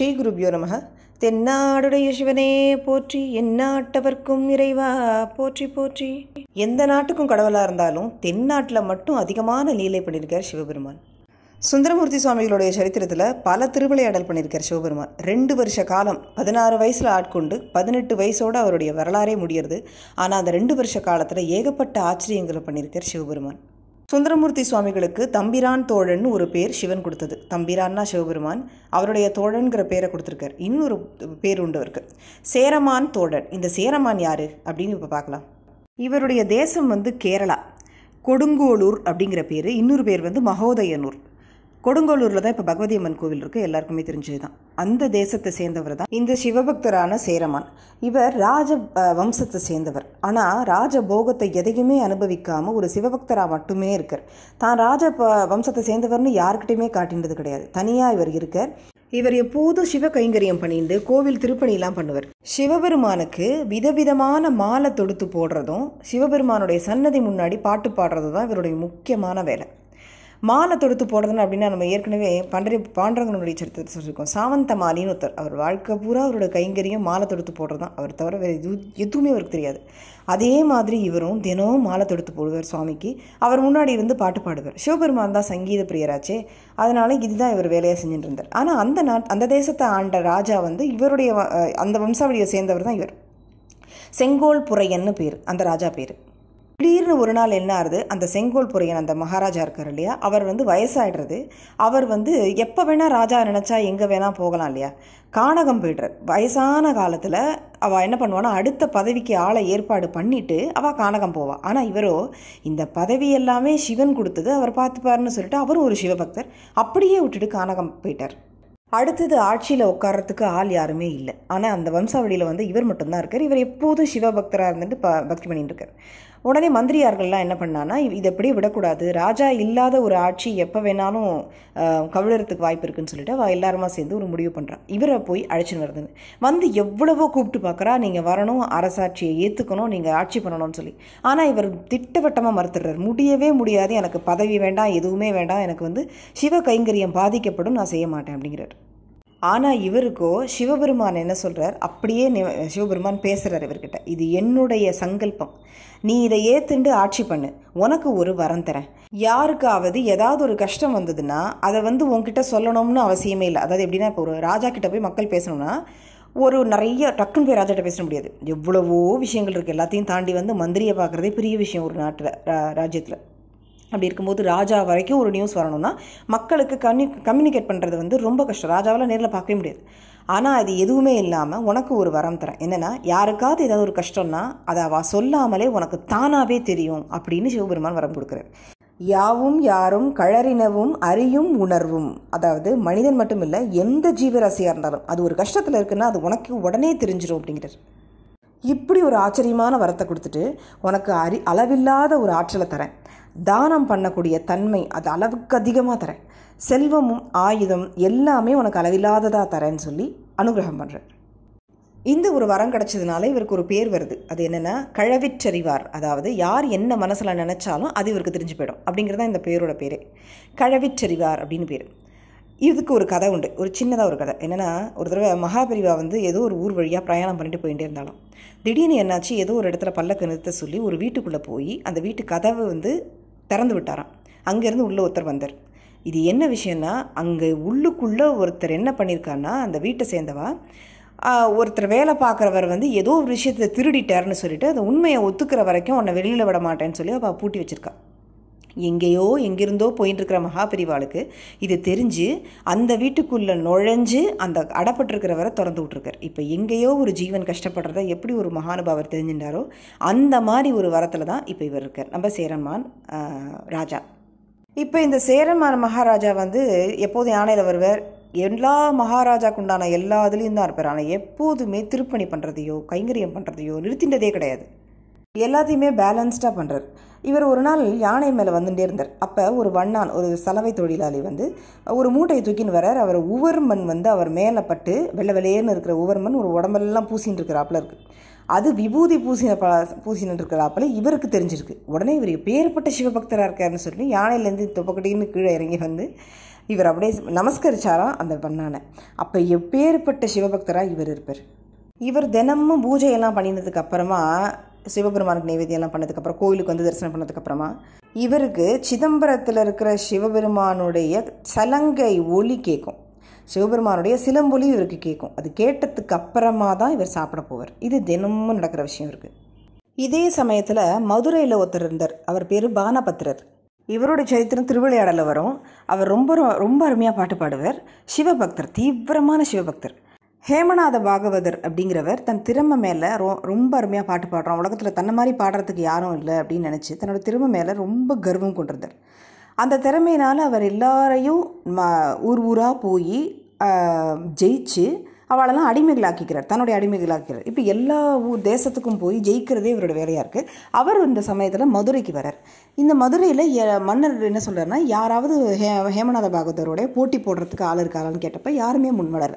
ஸ்ரீ குருபியோ நம தென்னாடுடைய சிவனே போற்றி எந்நாட்டவர்க்கும் இறைவா போற்றி போற்றி எந்த நாட்டுக்கும் கடவுளாக இருந்தாலும் தென்னாட்டில் மட்டும் அதிகமான லீலை பண்ணியிருக்கார் சிவபெருமான் சுந்தரமூர்த்தி சுவாமிகளுடைய சரித்திரத்தில் பல திருவிளையாடல் பண்ணியிருக்கார் சிவபெருமான் ரெண்டு வருஷ காலம் பதினாறு வயசில் ஆட்கொண்டு பதினெட்டு வயசோடு அவருடைய வரலாறே முடியறது ஆனால் அந்த ரெண்டு வருஷ காலத்தில் ஏகப்பட்ட ஆச்சரியங்களை பண்ணியிருக்கார் சிவபெருமான் சுந்தரமூர்த்தி சுவாமிகளுக்கு தம்பிரான் தோழன் ஒரு பேர் சிவன் கொடுத்தது தம்பிரான்னா சிவபெருமான் அவருடைய தோழன்கிற பேரை கொடுத்துருக்கார் இன்னொரு பேர் உண்டு அவருக்கு சேரமான் தோழன் இந்த சேரமான் யார் அப்படின்னு இப்போ பார்க்கலாம் இவருடைய தேசம் வந்து கேரளா கொடுங்கோளூர் அப்படிங்கிற பேர் இன்னொரு பேர் வந்து மகோதயனூர் கொடுங்கோலூரில் தான் இப்போ பகவதி அம்மன் கோவில் இருக்குது எல்லாருக்குமே தெரிஞ்சது தான் அந்த தேசத்தை சேர்ந்தவர் தான் இந்த சிவபக்தரான சேரமான் இவர் ராஜ வம்சத்தை சேர்ந்தவர் ஆனால் ராஜ போகத்தை எதையுமே அனுபவிக்காமல் ஒரு சிவபக்தராக மட்டுமே இருக்கார் தான் ராஜ வம்சத்தை சேர்ந்தவர்னு யாருக்கிட்டையுமே காட்டினது கிடையாது தனியாக இவர் இருக்கார் இவர் எப்போதும் சிவ கைங்கரியம் பண்ணிட்டு கோவில் திருப்பணிலாம் பண்ணுவார் சிவபெருமானுக்கு விதவிதமான மாலை தொடுத்து போடுறதும் சிவபெருமானுடைய சன்னதி முன்னாடி பாட்டு பாடுறதும் தான் இவருடைய முக்கியமான வேலை மாலை தொடுத்து போடுறதுன்னு அப்படின்னா நம்ம ஏற்கனவே பண்டரி பாண்டவங்களுடைய சரித்திரத்தை சொல்லியிருக்கோம் சாவந்த மாலின்னு ஒருத்தர் அவர் வாழ்க்கை பூரா அவரோட கைங்கரியும் மாலை தொடுத்து போடுறது தான் அவர் தவிர வேறு எது எதுவுமே அவருக்கு தெரியாது அதே மாதிரி இவரும் தினமும் மாலை தொடுத்து போடுவார் சுவாமிக்கு அவர் முன்னாடி இருந்து பாட்டு பாடுவார் சிவபெருமான் தான் சங்கீத பிரியராச்சே அதனால் இதுதான் இவர் வேலையாக செஞ்சுட்டு இருந்தார் ஆனால் அந்த நாட் அந்த தேசத்தை ஆண்ட ராஜா வந்து இவருடைய அந்த வம்சாவளியை சேர்ந்தவர் தான் இவர் செங்கோல் புறையன்னு பேர் அந்த ராஜா பேர் திடீர்னு ஒரு நாள் என்ன ஆகுது அந்த செங்கோல் புரையன் அந்த மகாராஜா இருக்கார் இல்லையா அவர் வந்து வயசாகிடுறது அவர் வந்து எப்போ வேணால் ராஜா நினச்சா எங்கே வேணால் போகலாம் இல்லையா கானகம் போய்டுறார் வயசான காலத்தில் அவள் என்ன பண்ணுவான்னா அடுத்த பதவிக்கு ஆளை ஏற்பாடு பண்ணிவிட்டு அவள் கானகம் போவாள் ஆனால் இவரோ இந்த பதவி எல்லாமே சிவன் கொடுத்தது அவர் பார்த்துப்பாருன்னு சொல்லிட்டு அவரும் ஒரு சிவபக்தர் அப்படியே விட்டுட்டு கானகம் போயிட்டார் அடுத்தது ஆட்சியில் உட்காரத்துக்கு ஆள் யாருமே இல்லை ஆனால் அந்த வம்சாவளியில் வந்து இவர் மட்டும்தான் இருக்கார் இவர் எப்போதும் சிவபக்தராக இருந்துட்டு ப பக்தி பண்ணிட்டு இருக்கார் உடனே மந்திரியார்கள்லாம் என்ன பண்ணான்னா இது எப்படியே விடக்கூடாது ராஜா இல்லாத ஒரு ஆட்சி எப்போ வேணாலும் கவிழறதுக்கு வாய்ப்பு இருக்குன்னு சொல்லிட்டு அவள் எல்லாருமா சேர்ந்து ஒரு முடிவு பண்ணுறான் இவரை போய் அழைச்சின்னு வருதுன்னு வந்து எவ்வளவோ கூப்பிட்டு பார்க்குறா நீங்கள் வரணும் அரசாட்சியை ஏற்றுக்கணும் நீங்கள் ஆட்சி பண்ணணும்னு சொல்லி ஆனால் இவர் திட்டவட்டமாக மறுத்துடுறார் முடியவே முடியாது எனக்கு பதவி வேண்டாம் எதுவுமே வேண்டாம் எனக்கு வந்து சிவ கைங்கரியம் பாதிக்கப்படும் நான் செய்ய மாட்டேன் அப்படிங்கிறார் ஆனால் இவருக்கோ சிவபெருமான் என்ன சொல்கிறார் அப்படியே சிவபெருமான் பேசுகிறார் இவர்கிட்ட இது என்னுடைய சங்கல்பம் நீ இதை ஏத்துண்டு ஆட்சி பண்ணு உனக்கு ஒரு வரம் தரேன் யாருக்காவது ஏதாவது ஒரு கஷ்டம் வந்ததுன்னா அதை வந்து உன்கிட்ட சொல்லணும்னு அவசியமே இல்லை அதாவது எப்படின்னா இப்போ ஒரு ராஜா கிட்ட போய் மக்கள் பேசணும்னா ஒரு நிறைய டக்குன்னு போய் கிட்ட பேச முடியாது எவ்வளவோ விஷயங்கள் இருக்குது எல்லாத்தையும் தாண்டி வந்து மந்திரியை பார்க்குறதே பெரிய விஷயம் ஒரு நாட்டில் ராஜ்யத்தில் அப்படி இருக்கும்போது ராஜா வரைக்கும் ஒரு நியூஸ் வரணும்னா மக்களுக்கு கம்யூ கம்யூனிகேட் பண்ணுறது வந்து ரொம்ப கஷ்டம் ராஜாவில் நேரில் பார்க்கவே முடியாது ஆனால் அது எதுவுமே இல்லாமல் உனக்கு ஒரு வரம் தரேன் என்னென்னா யாருக்காவது ஏதாவது ஒரு கஷ்டம்னா அதை அவ சொல்லாமலே உனக்கு தானாகவே தெரியும் அப்படின்னு சிவபெருமான் வரம் கொடுக்குறாரு யாவும் யாரும் கழறினவும் அறியும் உணர்வும் அதாவது மனிதன் மட்டும் இல்லை எந்த ஜீவராசியாக இருந்தாலும் அது ஒரு கஷ்டத்தில் இருக்குன்னா அது உனக்கு உடனே தெரிஞ்சிடும் அப்படிங்கிறார் இப்படி ஒரு ஆச்சரியமான வரத்தை கொடுத்துட்டு உனக்கு அறி அளவில்லாத ஒரு ஆற்றலை தரேன் தானம் பண்ணக்கூடிய தன்மை அது அளவுக்கு அதிகமாக தரேன் செல்வமும் ஆயுதம் எல்லாமே உனக்கு அளவில்லாததாக தரேன்னு சொல்லி அனுகிரகம் பண்ணுறேன் இந்த ஒரு வரம் கிடச்சதுனால இவருக்கு ஒரு பேர் வருது அது என்னென்னா கழவிற்றறிவார் அதாவது யார் என்ன மனசில் நினச்சாலும் அது இவருக்கு தெரிஞ்சு போயிடும் அப்படிங்கிறது தான் இந்த பேரோட பேர் கழவிற்றறிவார் அப்படின்னு பேர் இதுக்கு ஒரு கதை உண்டு ஒரு சின்னதாக ஒரு கதை என்னென்னா ஒரு தடவை மகாபிரிவா வந்து ஏதோ ஒரு ஊர் வழியாக பிரயாணம் பண்ணிட்டு போயிட்டே இருந்தாலும் திடீர்னு என்னாச்சு ஏதோ ஒரு இடத்துல பல்லக்கு நிறுத்த சொல்லி ஒரு வீட்டுக்குள்ளே போய் அந்த வீட்டு கதவை வந்து திறந்து விட்டாராம் அங்கேருந்து உள்ளே ஒருத்தர் வந்தார் இது என்ன விஷயம்னா அங்கே உள்ளுக்குள்ளே ஒருத்தர் என்ன பண்ணியிருக்காருன்னா அந்த வீட்டை சேர்ந்தவா ஒருத்தர் வேலை பார்க்குறவர் வந்து ஏதோ ஒரு விஷயத்தை திருடிட்டார்னு சொல்லிட்டு அது உண்மையை ஒத்துக்கிற வரைக்கும் உன்னை வெளியில் விட மாட்டேன்னு சொல்லி அவள் பூட்டி வச்சுருக்காள் எங்கேயோ எங்கிருந்தோ போயின்ட்டுருக்கிற பிரிவாளுக்கு இது தெரிஞ்சு அந்த வீட்டுக்குள்ளே நுழைஞ்சு அந்த அடப்பட்டிருக்கிறவரை திறந்து விட்ருக்கார் இப்போ எங்கேயோ ஒரு ஜீவன் கஷ்டப்படுறத எப்படி ஒரு மகானுபாவர் தெரிஞ்சுட்டாரோ அந்த மாதிரி ஒரு வரத்தில் தான் இப்போ இவர் இருக்கார் நம்ம சேரன்மான் ராஜா இப்போ இந்த சேரன்மான் மகாராஜா வந்து எப்போதும் யானையில் வருவார் எல்லா மகாராஜாக்குண்டான உண்டான எல்லா இதுலேயும் தான் இருப்பார் ஆனால் எப்போதுமே திருப்பணி பண்ணுறதையோ கைங்கரியம் பண்ணுறதையோ நிறுத்தின்றதே கிடையாது எல்லாத்தையுமே பேலன்ஸ்டாக பண்ணுறார் இவர் ஒரு நாள் யானை மேலே வந்துட்டே இருந்தார் அப்போ ஒரு வண்ணான் ஒரு சலவை தொழிலாளி வந்து ஒரு மூட்டையை தூக்கின்னு வரார் அவர் உவர்மன் வந்து அவர் மேலே பட்டு வெள்ளை வெளியேன்னு இருக்கிற உவர்மன் ஒரு உடம்பெல்லாம் பூசின்னு இருக்கிறாப்புல இருக்குது அது விபூதி பூசின ப பூசின்னு இருக்கிறாப்புல இவருக்கு தெரிஞ்சிருக்கு உடனே இவர் பேர்பட்ட சிவபக்தராக இருக்காருன்னு சொல்லி யானையிலேருந்து துப்பக்கட்டின்னு கீழே இறங்கி வந்து இவர் அப்படியே நமஸ்கரிச்சாராம் அந்த பண்ணானை அப்போ எப்பேற்பட்ட சிவபக்தராக இவர் இருப்பார் இவர் தினமும் பூஜையெல்லாம் பண்ணினதுக்கு அப்புறமா சிவபெருமானுக்கு நைவேத்தியம்லாம் பண்ணதுக்கப்புறம் கோயிலுக்கு வந்து தரிசனம் பண்ணதுக்கப்புறமா இவருக்கு சிதம்பரத்தில் இருக்கிற சிவபெருமானுடைய சலங்கை ஒலி கேட்கும் சிவபெருமானுடைய சிலம்பொலி இவருக்கு கேட்கும் அது கேட்டதுக்கு அப்புறமா தான் இவர் சாப்பிட போவார் இது தினமும் நடக்கிற விஷயம் இருக்குது இதே சமயத்தில் மதுரையில் ஒருத்தர் இருந்தார் அவர் பேர் பானபத்திரர் இவரோட சரித்திரம் திருவிளையாடலில் வரும் அவர் ரொம்ப ரொம்ப அருமையாக பாட்டு பாடுவார் சிவபக்தர் தீவிரமான சிவபக்தர் ஹேமநாத பாகவதர் அப்படிங்கிறவர் தன் திறமை மேலே ரொ ரொம்ப அருமையாக பாட்டு பாடுறோம் உலகத்தில் தன்னை மாதிரி பாடுறதுக்கு யாரும் இல்லை அப்படின்னு நினச்சி தன்னோட திறமை மேலே ரொம்ப கர்வம் கொண்டிருந்தார் அந்த திறமையினால் அவர் எல்லாரையும் ம ஊர் ஊராக போய் ஜெயிச்சு அவளெல்லாம் அடிமைகளாக்கிக்கிறார் தன்னுடைய அடிமைகளாக்கிறார் இப்போ எல்லா ஊர் தேசத்துக்கும் போய் ஜெயிக்கிறதே இவரோட வேலையாக இருக்குது அவர் இந்த சமயத்தில் மதுரைக்கு வரார் இந்த மதுரையில் மன்னர் என்ன சொல்கிறாருன்னா யாராவது ஹே ஹேமநாத பாகவதரோடைய போட்டி போடுறதுக்கு ஆள் இருக்காளான்னு கேட்டப்போ யாருமே முன்வரல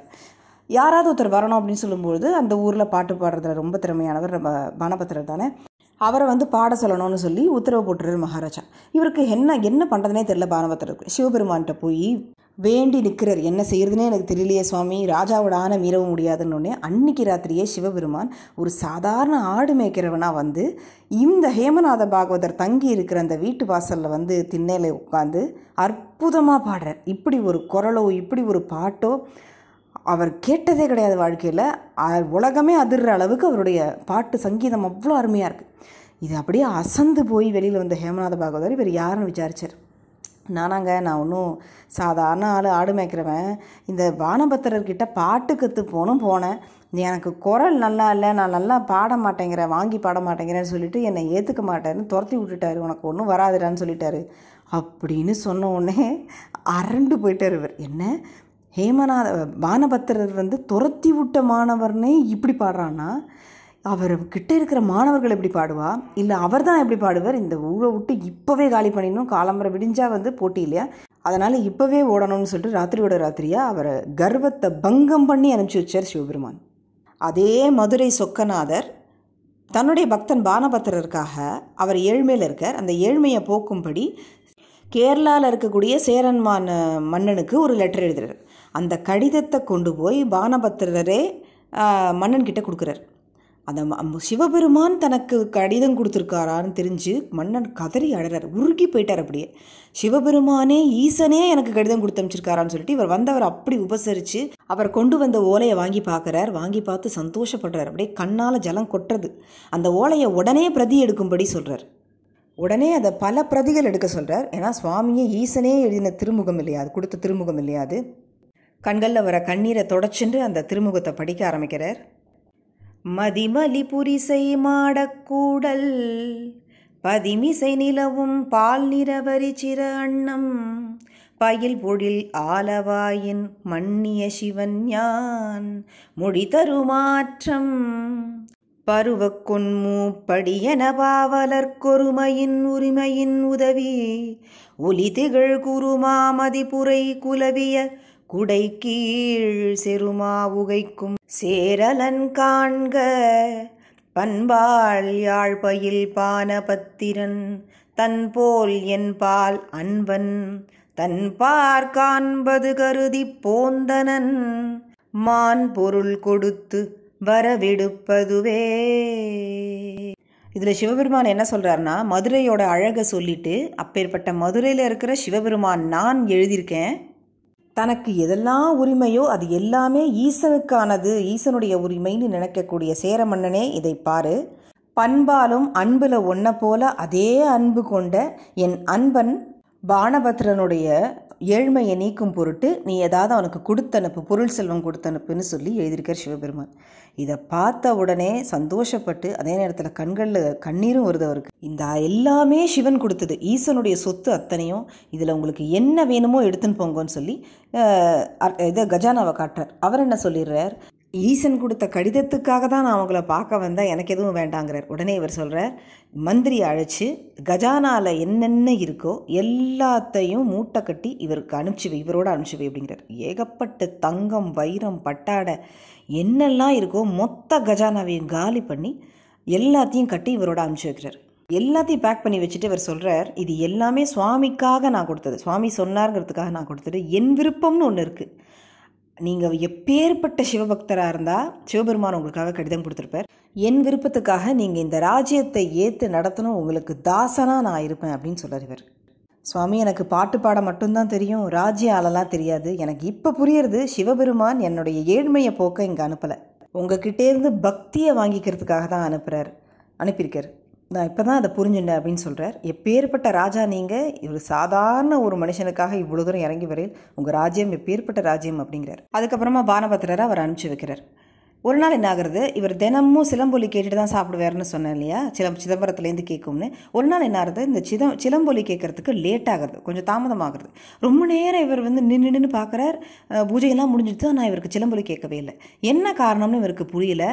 யாராவது ஒருத்தர் வரணும் அப்படின்னு சொல்லும்பொழுது அந்த ஊரில் பாட்டு பாடுறதுல ரொம்ப திறமையானவர் நம்ம பானபத்திரர் தானே அவரை வந்து பாட சொல்லணும்னு சொல்லி உத்தரவு போட்டுரு மகாராஜா இவருக்கு என்ன என்ன பண்ணுறதுனே தெரில பானபத்திரருக்கு சிவபெருமான்கிட்ட போய் வேண்டி நிற்கிறார் என்ன செய்யறதுனே எனக்கு தெரியலையே சுவாமி ராஜாவோட ஆன மீறவும் முடியாதுன்னு அன்னைக்கு ராத்திரியே சிவபெருமான் ஒரு சாதாரண ஆடு மேய்க்கிறவனாக வந்து இந்த ஹேமநாத பாகவதர் தங்கி இருக்கிற அந்த வீட்டு வாசலில் வந்து திண்ணையில் உட்காந்து அற்புதமாக பாடுறார் இப்படி ஒரு குரலோ இப்படி ஒரு பாட்டோ அவர் கேட்டதே கிடையாது வாழ்க்கையில் உலகமே அதிர்ற அளவுக்கு அவருடைய பாட்டு சங்கீதம் அவ்வளோ அருமையாக இருக்குது இது அப்படியே அசந்து போய் வெளியில் வந்த ஹேமநாத பாகவதர் இவர் யாருன்னு விசாரிச்சார் நானாங்க நான் ஒன்றும் சாதாரண ஆள் ஆடு மேய்க்கிறவன் இந்த வானபத்திரர்கிட்ட பாட்டு கற்று போனும் போனேன் எனக்கு குரல் நல்லா இல்லை நான் நல்லா பாட மாட்டேங்கிறேன் வாங்கி பாட மாட்டேங்கிறேன்னு சொல்லிட்டு என்னை ஏற்றுக்க மாட்டேன்னு துரத்தி விட்டுட்டாரு உனக்கு ஒன்றும் வராதுடான்னு சொல்லிட்டாரு அப்படின்னு சொன்ன உடனே அரண்டு போயிட்டார் இவர் என்ன ஹேமநாத பானபத்திரர் வந்து துரத்தி விட்ட மாணவர்னே இப்படி பாடுறான்னா அவர் கிட்டே இருக்கிற மாணவர்கள் எப்படி பாடுவா இல்லை அவர் தான் எப்படி பாடுவார் இந்த ஊரை விட்டு இப்போவே காலி பண்ணிடணும் காலம்பரை விடிஞ்சால் வந்து போட்டி இல்லையா அதனால் இப்போவே ஓடணும்னு சொல்லிட்டு ராத்திரியோட ராத்திரியாக அவரை கர்வத்தை பங்கம் பண்ணி அனுப்பிச்சி வச்சார் சிவபெருமான் அதே மதுரை சொக்கநாதர் தன்னுடைய பக்தன் பானபத்திரருக்காக அவர் ஏழ்மையில் இருக்கார் அந்த ஏழ்மையை போக்கும்படி கேரளாவில் இருக்கக்கூடிய சேரன்மான் மன்னனுக்கு ஒரு லெட்டர் எழுதுறாரு அந்த கடிதத்தை கொண்டு போய் பானபத்திரரே மன்னன்கிட்ட கொடுக்குறார் அந்த சிவபெருமான் தனக்கு கடிதம் கொடுத்துருக்காரான்னு தெரிஞ்சு மன்னன் கதறி அழறார் உருகி போயிட்டார் அப்படியே சிவபெருமானே ஈசனே எனக்கு கடிதம் கொடுத்து அமைச்சிருக்காரான்னு சொல்லிட்டு இவர் வந்தவர் அப்படி உபசரித்து அவர் கொண்டு வந்த ஓலையை வாங்கி பார்க்குறார் வாங்கி பார்த்து சந்தோஷப்படுறார் அப்படியே கண்ணால் ஜலம் கொட்டுறது அந்த ஓலையை உடனே பிரதி எடுக்கும்படி சொல்கிறார் உடனே அதை பல பிரதிகள் எடுக்க சொல்கிறார் ஏன்னா சுவாமியை ஈசனே எழுதின திருமுகம் இல்லையா அது கொடுத்த திருமுகம் இல்லையா அது கண்களில் வர கண்ணீரை தொடச்சுண்டு அந்த திருமுகத்தை படிக்க ஆரம்பிக்கிறார் மதிமலி புரிசை மாடக்கூடல் பதிமிசை நிலவும் பால் நிறவரி சிற அண்ணம் பயில் பொழில் ஆலவாயின் மன்னிய சிவன் யான் மொழி தருமாற்றம் பருவக்கொன்மூப்படியன கொருமையின் உரிமையின் உதவி ஒலி திகழ் குருமாமதிபுரை குலவிய குடை கீழ் செருமாவுகைக்கும் சேரலன் காண்க பண்பாள் யாழ்பயில் பானபத்திரன் தன்போல் என்பால் அன்பன் தன் பார் காண்பது கருதி போந்தனன் மான் பொருள் கொடுத்து வரவிடுப்பதுவே இதில் சிவபெருமான் என்ன சொல்கிறாருன்னா மதுரையோட அழகை சொல்லிட்டு அப்பேற்பட்ட மதுரையில் இருக்கிற சிவபெருமான் நான் எழுதியிருக்கேன் தனக்கு எதெல்லாம் உரிமையோ அது எல்லாமே ஈசனுக்கானது ஈசனுடைய உரிமைன்னு நினைக்கக்கூடிய சேர மன்னனே இதை பாரு பண்பாலும் அன்பில் ஒன்ன போல அதே அன்பு கொண்ட என் அன்பன் பானபத்ரனுடைய ஏழ்மையை நீக்கும் பொருட்டு நீ ஏதாவது அவனுக்கு கொடுத்தனுப்பு பொருள் செல்வம் கொடுத்தனுப்புன்னு சொல்லி எழுதியிருக்கார் சிவபெருமான் இதை பார்த்த உடனே சந்தோஷப்பட்டு அதே நேரத்தில் கண்களில் கண்ணீரும் வருது அவருக்கு இந்த எல்லாமே சிவன் கொடுத்தது ஈசனுடைய சொத்து அத்தனையும் இதில் உங்களுக்கு என்ன வேணுமோ எடுத்துன்னு போங்கன்னு சொல்லி இதை கஜானாவை காட்டுறார் அவர் என்ன சொல்லிடுறார் ஈசன் கொடுத்த கடிதத்துக்காக தான் நான் அவங்கள பார்க்க வந்தேன் எனக்கு எதுவும் வேண்டாங்கிறார் உடனே இவர் சொல்கிறார் மந்திரி அழைச்சி கஜானாவில் என்னென்ன இருக்கோ எல்லாத்தையும் மூட்டை கட்டி இவருக்கு இவரோடு இவரோட வை அப்படிங்கிறார் ஏகப்பட்ட தங்கம் வைரம் பட்டாடை என்னெல்லாம் இருக்கோ மொத்த கஜானாவையும் காலி பண்ணி எல்லாத்தையும் கட்டி இவரோட அனுப்பிச்சி வைக்கிறார் எல்லாத்தையும் பேக் பண்ணி வச்சுட்டு இவர் சொல்கிறார் இது எல்லாமே சுவாமிக்காக நான் கொடுத்தது சுவாமி சொன்னாருங்கிறதுக்காக நான் கொடுத்தது என் விருப்பம்னு ஒன்று இருக்குது நீங்கள் எப்பேற்பட்ட சிவபக்தராக இருந்தால் சிவபெருமான் உங்களுக்காக கடிதம் கொடுத்துருப்பார் என் விருப்பத்துக்காக நீங்கள் இந்த ராஜ்யத்தை ஏற்று நடத்தணும் உங்களுக்கு தாசனாக நான் இருப்பேன் அப்படின்னு சொல்கிறார் சுவாமி எனக்கு பாட்டு பாட மட்டும்தான் தெரியும் ராஜ்ய ஆளெல்லாம் தெரியாது எனக்கு இப்போ புரியுறது சிவபெருமான் என்னுடைய ஏழ்மையை போக்க இங்கே அனுப்பலை உங்ககிட்டேருந்து பக்தியை வாங்கிக்கிறதுக்காக தான் அனுப்புகிறார் அனுப்பியிருக்கார் நான் இப்போ தான் அதை புரிஞ்சுட்டேன் அப்படின்னு சொல்கிறார் எப்பேற்பட்ட ராஜா நீங்கள் ஒரு சாதாரண ஒரு மனுஷனுக்காக இவ்வளோ தூரம் இறங்கி வரையில் உங்கள் ராஜ்யம் எப்பேற்பட்ட ராஜ்யம் அப்படிங்கிறார் அதுக்கப்புறமா பானபத்திரரை அவர் அனுப்பிச்சி வைக்கிறார் ஒரு நாள் என்ன ஆகுறது இவர் தினமும் சிலம்பொலி கேட்டுட்டு தான் சாப்பிடுவார்னு சொன்னேன் இல்லையா சில சிதம்பரத்துலேருந்து கேட்கும்னு ஒரு நாள் என்ன ஆகுது இந்த சிதம் சிலம்பொலி கேட்குறதுக்கு லேட் ஆகுறது கொஞ்சம் தாமதமாகிறது ரொம்ப நேரம் இவர் வந்து நின்று நின்று பார்க்குறார் பூஜையெல்லாம் முடிஞ்சிட்டு நான் இவருக்கு சிலம்பொலி கேட்கவே இல்லை என்ன காரணம்னு இவருக்கு புரியல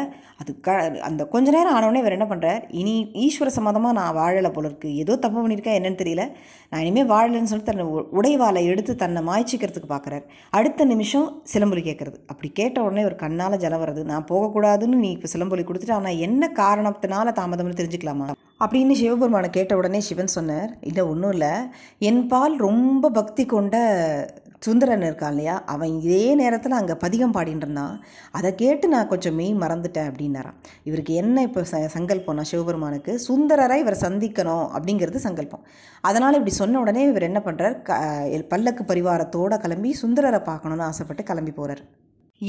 அது க அந்த கொஞ்ச நேரம் ஆனவொடனே இவர் என்ன பண்ணுறார் இனி ஈஸ்வர சம்மதமாக நான் வாழலை போல இருக்கு ஏதோ தப்பு பண்ணியிருக்கேன் என்னன்னு தெரியல நான் இனிமேல் வாழலைன்னு சொல்லிட்டு தன்னை உடைவாலை எடுத்து தன்னை மாய்ச்சிக்கிறதுக்கு பார்க்குறார் அடுத்த நிமிஷம் சிலம்பொலி கேட்குறது அப்படி கேட்ட உடனே ஒரு கண்ணால் ஜலவரது நான் நான் போகக்கூடாதுன்னு நீ இப்போ சிலம்பொலி கொடுத்துட்டு ஆனால் என்ன காரணத்தினால தாமதம்னு தெரிஞ்சுக்கலாமா அப்படின்னு சிவபெருமானை கேட்ட உடனே சிவன் சொன்னார் இல்லை ஒன்றும் இல்லை என் பால் ரொம்ப பக்தி கொண்ட சுந்தரன் இருக்கான் இல்லையா அவன் இதே நேரத்தில் அங்கே பதிகம் பாடிட்டு இருந்தான் அதை கேட்டு நான் கொஞ்சம் மெய் மறந்துட்டேன் அப்படின்னாரான் இவருக்கு என்ன இப்போ ச சங்கல்பம்னா சிவபெருமானுக்கு சுந்தரரை இவர் சந்திக்கணும் அப்படிங்கிறது சங்கல்பம் அதனால் இப்படி சொன்ன உடனே இவர் என்ன பண்ணுறார் க பல்லக்கு பரிவாரத்தோடு கிளம்பி சுந்தரரை பார்க்கணுன்னு ஆசைப்பட்டு கிளம்பி போகிறார்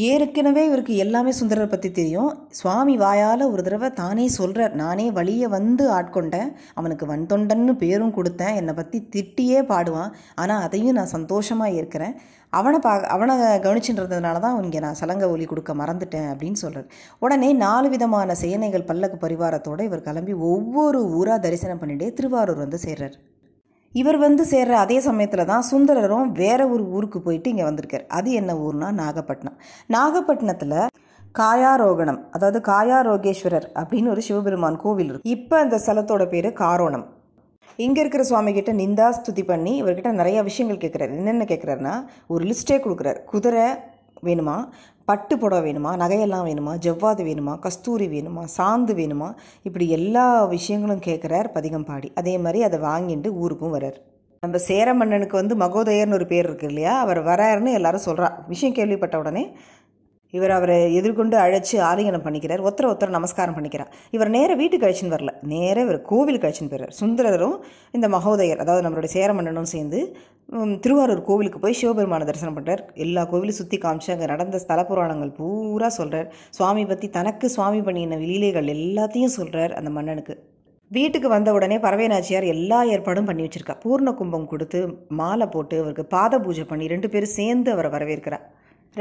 ஏற்கனவே இவருக்கு எல்லாமே சுந்தரரை பற்றி தெரியும் சுவாமி வாயால் ஒரு தடவை தானே சொல்கிறார் நானே வழியை வந்து ஆட்கொண்டேன் அவனுக்கு வன் தொண்டன்னு பேரும் கொடுத்தேன் என்னை பற்றி திட்டியே பாடுவான் ஆனால் அதையும் நான் சந்தோஷமாக இருக்கிறேன் அவனை பா அவனை கவனிச்சுன்றதுனால தான் இங்கே நான் சலங்கை ஒலி கொடுக்க மறந்துட்டேன் அப்படின்னு சொல்கிறார் உடனே நாலு விதமான சேனைகள் பல்லக்கு பரிவாரத்தோடு இவர் கிளம்பி ஒவ்வொரு ஊராக தரிசனம் பண்ணிகிட்டே திருவாரூர் வந்து சேர்றார் இவர் வந்து சேர்ற அதே சமயத்தில் தான் சுந்தரரும் வேற ஒரு ஊருக்கு போயிட்டு இங்கே வந்திருக்கார் அது என்ன ஊர்னா நாகப்பட்டினம் நாகப்பட்டினத்தில் காயாரோகணம் அதாவது காயாரோகேஸ்வரர் அப்படின்னு ஒரு சிவபெருமான் கோவில் இருக்கு இப்போ அந்த ஸ்தலத்தோட பேர் காரோணம் இங்கே இருக்கிற சுவாமி கிட்ட நிந்தா ஸ்துதி பண்ணி இவர்கிட்ட நிறைய விஷயங்கள் கேட்குறாரு என்னென்ன கேட்குறாருன்னா ஒரு லிஸ்ட்டே கொடுக்குறாரு குதிரை வேணுமா பட்டு புடவை வேணுமா நகையெல்லாம் வேணுமா ஜவ்வாது வேணுமா கஸ்தூரி வேணுமா சாந்து வேணுமா இப்படி எல்லா விஷயங்களும் கேட்குறார் பதிகம்பாடி அதே மாதிரி அதை வாங்கிட்டு ஊருக்கும் வர்றார் நம்ம சேர மன்னனுக்கு வந்து மகோதயர்னு ஒரு பேர் இருக்கு இல்லையா அவர் வராருன்னு எல்லாரும் சொல்கிறார் விஷயம் கேள்விப்பட்ட உடனே இவர் அவரை எதிர்கொண்டு அழைச்சி ஆலிங்கனம் பண்ணிக்கிறார் ஒருத்தர் ஒருத்தர் நமஸ்காரம் பண்ணிக்கிறார் இவர் நேராக வீட்டுக்கு கழிச்சின்னு வரல நேராக இவர் கோவில் கழிச்சின்னு போயிறார் சுந்தரரும் இந்த மகோதயர் அதாவது நம்மளுடைய சேர மன்னனும் சேர்ந்து திருவாரூர் கோவிலுக்கு போய் சிவபெருமான தரிசனம் பண்ணுறார் எல்லா கோவிலும் சுற்றி காமிச்சு அங்கே நடந்த ஸ்தல புராணங்கள் பூரா சொல்கிறார் சுவாமி பற்றி தனக்கு சுவாமி பண்ணின லீலைகள் எல்லாத்தையும் சொல்கிறார் அந்த மன்னனுக்கு வீட்டுக்கு வந்த உடனே பறவை நாச்சியார் எல்லா ஏற்பாடும் பண்ணி வச்சுருக்கா பூர்ண கும்பம் கொடுத்து மாலை போட்டு அவருக்கு பாத பூஜை பண்ணி ரெண்டு பேரும் சேர்ந்து அவரை வரவேற்கிறார்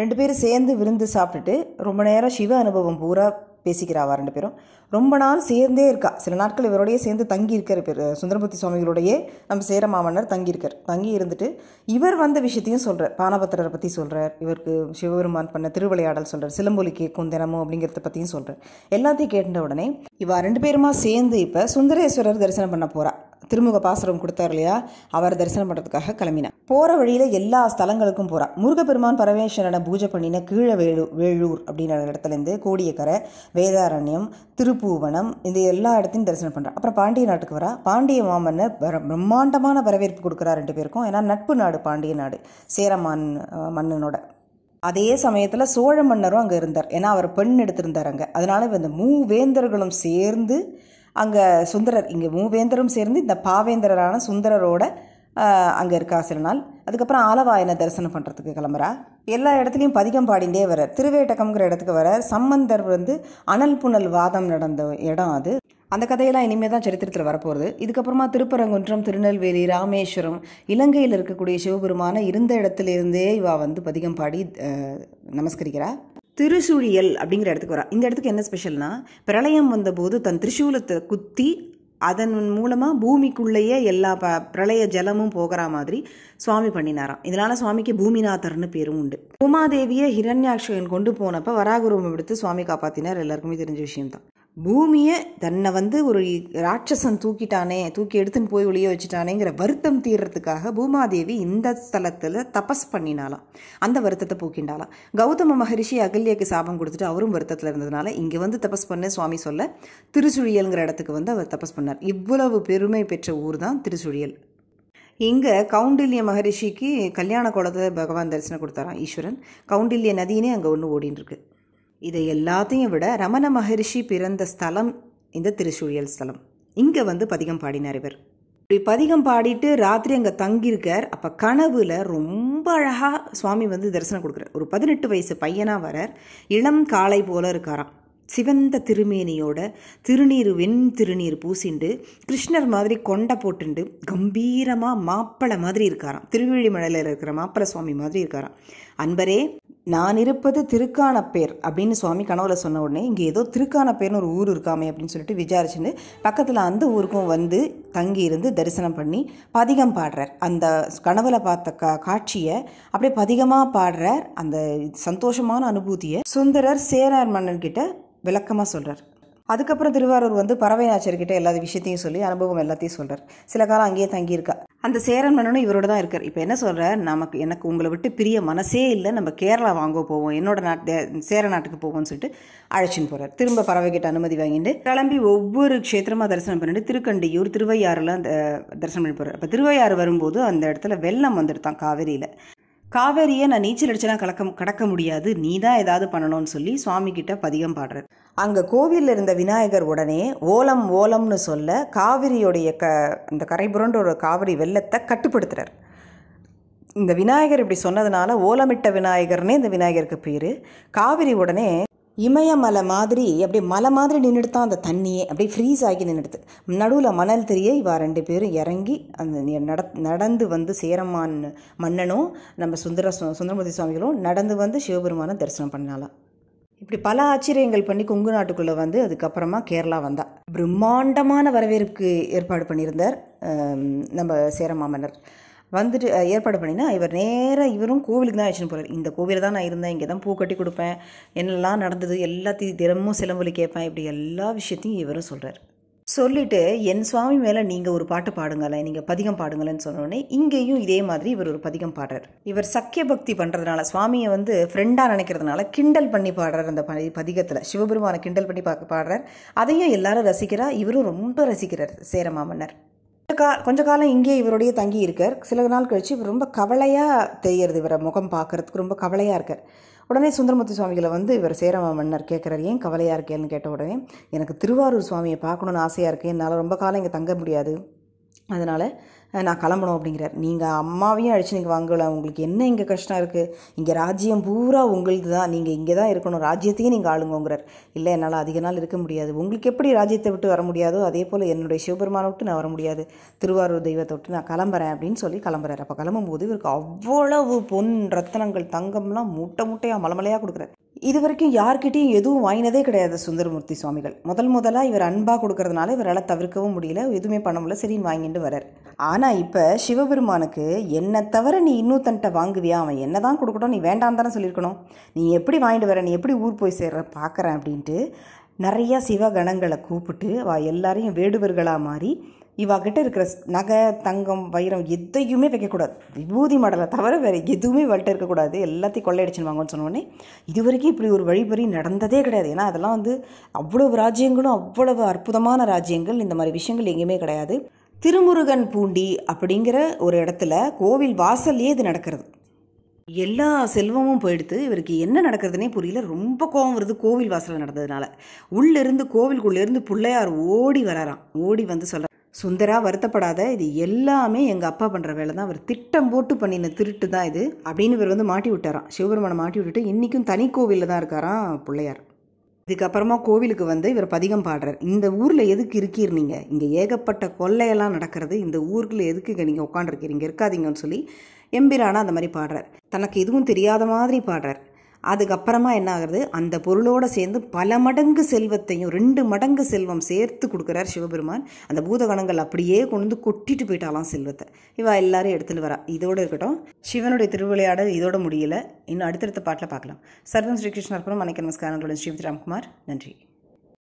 ரெண்டு பேரும் சேர்ந்து விருந்து சாப்பிட்டுட்டு ரொம்ப நேரம் சிவ அனுபவம் பூரா பேசிக்கிறா அவள் ரெண்டு பேரும் ரொம்ப நாள் சேர்ந்தே இருக்கா சில நாட்கள் இவரோடைய சேர்ந்து தங்கி இருக்கார் பேர் சுந்தரமூர்த்தி சுவாமிகளோடையே நம்ம சேர மாமன்னர் தங்கியிருக்கார் தங்கி இருந்துட்டு இவர் வந்த விஷயத்தையும் சொல்கிறார் பானபத்திரரை பற்றி சொல்கிறார் இவருக்கு சிவபெருமான் பண்ண திருவிளையாடல் சொல்கிறார் சிலம்பொலி கேட்கும் தினமும் அப்படிங்கிறத பற்றியும் சொல்கிறார் எல்லாத்தையும் கேட்ட உடனே இவள் ரெண்டு பேருமா சேர்ந்து இப்போ சுந்தரேஸ்வரர் தரிசனம் பண்ண போகிறா திருமுக பாசுரம் கொடுத்தார் இல்லையா அவரை தரிசனம் பண்ணுறதுக்காக கிளம்பினார் போகிற வழியில் எல்லா ஸ்தலங்களுக்கும் போகிறார் முருகப்பெருமான் பரமேஸ்வரனை பூஜை பண்ணின கீழே வேலு வேலூர் அப்படின்ற இடத்துலேருந்து கோடியக்கரை வேதாரண்யம் திருப்பூவனம் இது எல்லா இடத்தையும் தரிசனம் பண்ணுறான் அப்புறம் பாண்டிய நாட்டுக்கு வரா பாண்டிய மாமன்னை பிரம்மாண்டமான வரவேற்பு கொடுக்குறா ரெண்டு பேருக்கும் ஏன்னா நட்பு நாடு பாண்டிய நாடு சேரமான் மன்னனோட அதே சமயத்தில் சோழ மன்னரும் அங்கே இருந்தார் ஏன்னா அவர் பெண் எடுத்திருந்தார் அங்கே அதனால இந்த மூவேந்தர்களும் சேர்ந்து அங்கே சுந்தரர் இங்கே மூவேந்தரும் சேர்ந்து இந்த பாவேந்தரான சுந்தரரோட அங்கே இருக்கா சில நாள் அதுக்கப்புறம் ஆலவாயனை தரிசனம் பண்ணுறதுக்கு கிளம்புறா எல்லா இடத்துலையும் பதிகம் பாடிண்டே வரார் திருவேட்டக்கம்ங்கிற இடத்துக்கு வர சம்பந்தர் வந்து அனல் புனல் வாதம் நடந்த இடம் அது அந்த கதையெல்லாம் இனிமேல் தான் சரித்திரத்தில் வரப்போகிறது இதுக்கப்புறமா திருப்பரங்குன்றம் திருநெல்வேலி ராமேஸ்வரம் இலங்கையில் இருக்கக்கூடிய சிவபெருமான இருந்த இடத்துலேருந்தே இவா வந்து பதிகம் பாடி நமஸ்கரிக்கிறாள் திருசூழியல் அப்படிங்கிற இடத்துக்கு வரா இந்த இடத்துக்கு என்ன ஸ்பெஷல்னா பிரளயம் வந்தபோது தன் திருசூலத்தை குத்தி அதன் மூலமாக பூமிக்குள்ளேயே எல்லா ப பிரளய ஜலமும் போகிற மாதிரி சுவாமி பண்ணினாராம் இதனால் சுவாமிக்கு பூமிநாதர்னு பேரும் உண்டு உமாதேவியை ஹிரண்யாட்சியன் கொண்டு போனப்போ வராகுருவம் எடுத்து சுவாமி காப்பாற்றினார் எல்லாருக்குமே தெரிஞ்ச விஷயம்தான் பூமியை தன்னை வந்து ஒரு ராட்சசன் தூக்கிட்டானே தூக்கி எடுத்துன்னு போய் ஒளிய வச்சுட்டானேங்கிற வருத்தம் தீர்றதுக்காக பூமாதேவி இந்த ஸ்தலத்தில் தபஸ் பண்ணினாலாம் அந்த வருத்தத்தை போக்கிண்டாலாம் கௌதம மகரிஷி அகல்யாக்கு சாபம் கொடுத்துட்டு அவரும் வருத்தத்தில் இருந்ததுனால இங்கே வந்து தபஸ் பண்ண சுவாமி சொல்ல திருச்சுழியல்ங்கிற இடத்துக்கு வந்து அவர் தபஸ் பண்ணார் இவ்வளவு பெருமை பெற்ற ஊர் தான் திருச்சுழியல் இங்கே கவுண்டில்ய மகரிஷிக்கு கல்யாண குளத்தை பகவான் தரிசனம் கொடுத்தாராம் ஈஸ்வரன் கவுண்டில்ய நதியினே அங்கே ஒன்று ஓடின்னு இருக்கு இதை எல்லாத்தையும் விட ரமண மகரிஷி பிறந்த ஸ்தலம் இந்த திருச்சூழியல் ஸ்தலம் இங்கே வந்து பதிகம் பாடினார் இவர் இப்படி பதிகம் பாடிட்டு ராத்திரி அங்கே தங்கியிருக்கார் அப்போ கனவுல ரொம்ப அழகாக சுவாமி வந்து தரிசனம் கொடுக்குறார் ஒரு பதினெட்டு வயசு பையனாக வரார் இளம் காளை போல இருக்காராம் சிவந்த திருமேனியோட திருநீர் வெண் திருநீர் பூசிண்டு கிருஷ்ணர் மாதிரி கொண்ட போட்டுண்டு கம்பீரமாக மாப்பிளை மாதிரி இருக்காராம் திருவிழிமலையில் இருக்கிற மாப்பிளை சுவாமி மாதிரி இருக்காராம் அன்பரே நான் இருப்பது திருக்கானப்பேர் அப்படின்னு சுவாமி கனவுல சொன்ன உடனே இங்கே ஏதோ திருக்கானப்பேர்னு ஒரு ஊர் இருக்காமே அப்படின்னு சொல்லிட்டு விசாரிச்சுட்டு பக்கத்தில் அந்த ஊருக்கும் வந்து தங்கி இருந்து தரிசனம் பண்ணி பதிகம் பாடுறார் அந்த கனவுல பார்த்த க காட்சியை அப்படியே பதிகமாக பாடுறார் அந்த சந்தோஷமான அனுபூதியை சுந்தரர் சேரார் கிட்ட விளக்கமாக சொல்கிறார் அதுக்கப்புறம் திருவாரூர் வந்து பறவை நாச்சர்கிட்ட எல்லா விஷயத்தையும் சொல்லி அனுபவம் எல்லாத்தையும் சொல்கிறார் சில காலம் அங்கேயே தங்கியிருக்கா அந்த சேரன் மன்னனும் இவரோட தான் இருக்கார் இப்போ என்ன சொல்கிற நமக்கு எனக்கு உங்களை விட்டு பிரிய மனசே இல்லை நம்ம கேரளா வாங்க போவோம் என்னோட நாட்டு சேர நாட்டுக்கு போவோம்னு சொல்லிட்டு அழைச்சின்னு போகிறார் திரும்ப பறவை கிட்ட அனுமதி வாங்கிட்டு கிளம்பி ஒவ்வொரு க்ஷேத்திரமாக தரிசனம் பண்ணிட்டு திருக்கண்டியூர் திருவையாறுலாம் தரிசனம் பண்ணி போகிறார் இப்போ திருவையாறு வரும்போது அந்த இடத்துல வெள்ளம் வந்துடுதான் காவேரியில் காவேரியை நான் நீச்சல் அடிச்சுலாம் கலக்க கடக்க முடியாது நீ தான் ஏதாவது பண்ணணும்னு சொல்லி சுவாமி கிட்ட பதிகம் பாடுற அங்கே கோவிலில் இருந்த விநாயகர் உடனே ஓலம் ஓலம்னு சொல்ல காவிரியோடைய க அந்த கரைபுரண்டோட காவிரி வெள்ளத்தை கட்டுப்படுத்துறார் இந்த விநாயகர் இப்படி சொன்னதுனால ஓலமிட்ட விநாயகர்னே இந்த விநாயகருக்கு பேர் காவிரி உடனே இமயமலை மாதிரி அப்படி மலை மாதிரி நின்றுட்டு தான் அந்த தண்ணியே அப்படியே ஃப்ரீஸ் ஆகி நின்றுடுது நடுவில் மணல் தெரிய இவா ரெண்டு பேரும் இறங்கி அந்த நட நடந்து வந்து சேரமான் மன்னனும் நம்ம சுந்தர சுந்தரமூர்த்தி சுவாமிகளும் நடந்து வந்து சிவபெருமானை தரிசனம் பண்ணாலாம் இப்படி பல ஆச்சரியங்கள் பண்ணி கொங்கு நாட்டுக்குள்ளே வந்து அதுக்கப்புறமா கேரளா வந்தா பிரம்மாண்டமான வரவேற்புக்கு ஏற்பாடு பண்ணியிருந்தார் நம்ம சேரமாமன்னர் வந்துட்டு ஏற்பாடு பண்ணினா இவர் நேராக இவரும் கோவிலுக்கு தான் அழைச்சின்னு போகிறார் இந்த கோவிலில் தான் நான் இருந்தேன் இங்கே தான் பூ கட்டி கொடுப்பேன் என்னெல்லாம் நடந்தது எல்லாத்தையும் தினமும் சிலம்பொலி கேட்பேன் இப்படி எல்லா விஷயத்தையும் இவரும் சொல்கிறார் சொல்லிவிட்டு என் சுவாமி மேலே நீங்கள் ஒரு பாட்டு பாடுங்களேன் நீங்கள் பதிகம் பாடுங்களேன்னு சொன்னோடனே இங்கேயும் இதே மாதிரி இவர் ஒரு பதிகம் பாடுறார் இவர் சக்கிய பக்தி பண்ணுறதுனால சுவாமியை வந்து ஃப்ரெண்டாக நினைக்கிறதுனால கிண்டல் பண்ணி பாடுறார் அந்த பதி பதிகத்தில் சிவபெருமானை கிண்டல் பண்ணி பா பாடுறார் அதையும் எல்லாரும் ரசிக்கிறா இவரும் ரொம்ப ரசிக்கிறார் சேரமாமன்னர் கா கொஞ்ச காலம் இங்கே இவருடைய தங்கி இருக்கார் சில நாள் கழித்து இவர் ரொம்ப கவலையாக தெரியறது இவரை முகம் பார்க்குறதுக்கு ரொம்ப கவலையாக இருக்கார் உடனே சுந்தரமூர்த்தி சுவாமிகளை வந்து இவர் சேரம மன்னர் கேட்குறாரு ஏன் கவலையாக இருக்கேன்னு கேட்ட உடனே எனக்கு திருவாரூர் சுவாமியை பார்க்கணுன்னு ஆசையாக இருக்குது என்னால் ரொம்ப காலம் இங்கே தங்க முடியாது அதனால் நான் கிளம்பணும் அப்படிங்கிறார் நீங்கள் அம்மாவையும் அழிச்சு நீங்கள் வாங்கல உங்களுக்கு என்ன இங்கே கஷ்டம் இருக்குது இங்கே ராஜ்யம் பூரா உங்களுக்கு தான் நீங்கள் இங்கே தான் இருக்கணும் ராஜ்யத்தையும் நீங்கள் ஆளுங்கிறார் இல்லை என்னால் அதிக நாள் இருக்க முடியாது உங்களுக்கு எப்படி ராஜ்யத்தை விட்டு வர முடியாதோ அதே போல் என்னுடைய சிவபெருமானை விட்டு நான் வர முடியாது திருவாரூர் தெய்வத்தை விட்டு நான் கிளம்புறேன் அப்படின்னு சொல்லி கிளம்புறாரு அப்போ கிளம்பும்போது இவருக்கு அவ்வளவு பொன் ரத்தனங்கள் தங்கம்லாம் மூட்டை மூட்டையாக மலமலையாக கொடுக்குறாரு இது வரைக்கும் யார்கிட்டையும் எதுவும் வாங்கினதே கிடையாது சுந்தரமூர்த்தி சுவாமிகள் முதல் முதலாக இவர் அன்பாக கொடுக்கறதுனால இவரால் தவிர்க்கவும் முடியல எதுவுமே பண்ண முடியல சரின்னு வாங்கிட்டு வரார் ஆனால் இப்போ சிவபெருமானுக்கு என்னை தவிர நீ இன்னொருத்தன்ட்ட வாங்குவியா அவன் என்ன தான் கொடுக்கட்டும் நீ வேண்டாம் தானே சொல்லியிருக்கணும் நீ எப்படி வாங்கிட்டு வர நீ எப்படி ஊர் போய் சேர்ற பார்க்குறேன் அப்படின்ட்டு நிறையா சிவகணங்களை கூப்பிட்டு வா எல்லாரையும் வேடுவர்களாக மாறி இவாகிட்ட இருக்கிற நகை தங்கம் வைரம் எதையுமே வைக்கக்கூடாது விபூதி மடலை தவிர வேறு எதுவுமே வல்ட்ட இருக்கக்கூடாது எல்லாத்தையும் கொள்ளையடிச்சுன்னு வாங்கன்னு சொன்னோடனே இது வரைக்கும் இப்படி ஒரு வழிபறி நடந்ததே கிடையாது ஏன்னா அதெல்லாம் வந்து அவ்வளவு ராஜ்யங்களும் அவ்வளவு அற்புதமான ராஜ்யங்கள் இந்த மாதிரி விஷயங்கள் எங்கேயுமே கிடையாது திருமுருகன் பூண்டி அப்படிங்கிற ஒரு இடத்துல கோவில் வாசல்லையே இது நடக்கிறது எல்லா செல்வமும் போயிடுத்து இவருக்கு என்ன நடக்கிறதுனே புரியல ரொம்ப கோவம் வருது கோவில் வாசலில் நடந்ததுனால உள்ளேருந்து கோவிலுக்குள்ளேருந்து பிள்ளையார் ஓடி வராராம் ஓடி வந்து சொல்கிறார் சுந்தரா வருத்தப்படாத இது எல்லாமே எங்கள் அப்பா பண்ணுற வேலை தான் அவர் திட்டம் போட்டு பண்ணின திருட்டு தான் இது அப்படின்னு இவர் வந்து மாட்டி விட்டாராம் சிவபெருமானை மாட்டி விட்டுட்டு இன்றைக்கும் தனி கோவிலில் தான் இருக்காராம் பிள்ளையார் இதுக்கப்புறமா கோவிலுக்கு வந்து இவர் பதிகம் பாடுறார் இந்த ஊரில் எதுக்கு இருக்கீர் நீங்கள் இங்கே ஏகப்பட்ட கொள்ளையெல்லாம் நடக்கிறது இந்த ஊருக்குள்ள எதுக்கு இங்கே நீங்கள் உட்காந்துருக்கீங்க இருக்காதீங்கன்னு சொல்லி எம்பிரானா அந்த மாதிரி பாடுறார் தனக்கு எதுவும் தெரியாத மாதிரி பாடுறார் அதுக்கப்புறமா என்ன ஆகுறது அந்த பொருளோடு சேர்ந்து பல மடங்கு செல்வத்தையும் ரெண்டு மடங்கு செல்வம் சேர்த்து கொடுக்குறார் சிவபெருமான் அந்த பூதகணங்கள் அப்படியே கொண்டு வந்து கொட்டிட்டு போயிட்டாலாம் செல்வத்தை இவா எல்லாரும் எடுத்துகிட்டு வரா இதோடு இருக்கட்டும் சிவனுடைய திருவிளையாடல் இதோட முடியல இன்னும் அடுத்தடுத்த பாட்டில் பார்க்கலாம் சர்வம் ஸ்ரீகிருஷ்ணர் அப்புறம் மணிக்கு நமஸ்காரங்களுடன் ஸ்ரீமதி ராம்குமார் நன்றி